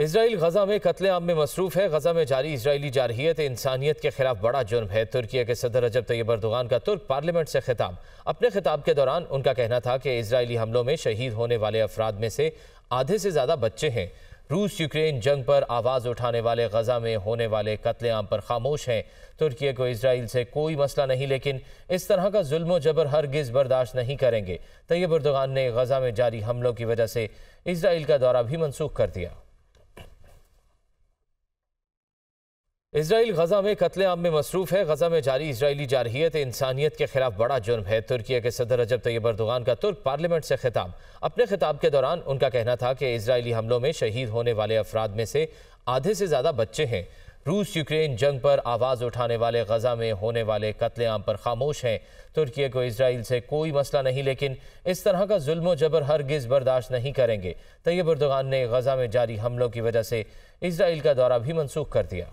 Israel गजा में कत्लेआम में मसरूफ है गजा में जारी इसराइली जारहीत इंसानियत के खिलाफ बड़ा जुर्म है तुर्किया के सदर रजब तैयब अर्दोगान का तुर्क पार्लियामेंट से खिताब अपने खिताब के दौरान उनका कहना था कि इसराइली हमलों में शहीद होने वाले अफराद में से आधे से ज़्यादा बच्चे हैं रूस यूक्रेन जंग पर आवाज़ उठाने वाले गजा में होने वाले कत्लेआम पर खामोश हैं तुर्किया को इसराइल से कोई मसला नहीं लेकिन इस तरह का जुल्म जबर हर गिज़ बर्दाश्त नहीं करेंगे तैयब अर्दोगान ने गजा में जारी हमलों की वजह से इसराइल का दौरा भी मनसूख कर दिया इसराइल गजा में कत्लेआम में मसरूफ है गजा में जारी इसराइली जारहीत इंसानियत के खिलाफ बड़ा जुर्म है तुर्की के सदर रजब तैयब अर्दोगान का तुर्क पार्लियामेंट से खिताब अपने खिताब के दौरान उनका कहना था कि इसराइली हमलों में शहीद होने वाले अफराद में से आधे से ज़्यादा बच्चे हैं रूस यूक्रेन जंग पर आवाज़ उठाने वाले गजा में होने वाले कत्लेआम पर खामोश हैं तुर्की को इसराइल से कोई मसला नहीं लेकिन इस तरह का जुल्म जबर गिज़ बर्दाश्त नहीं करेंगे तैयब अर्दोगान ने गजा में जारी हमलों की वजह से इसराइल का दौरा भी मनसूख कर दिया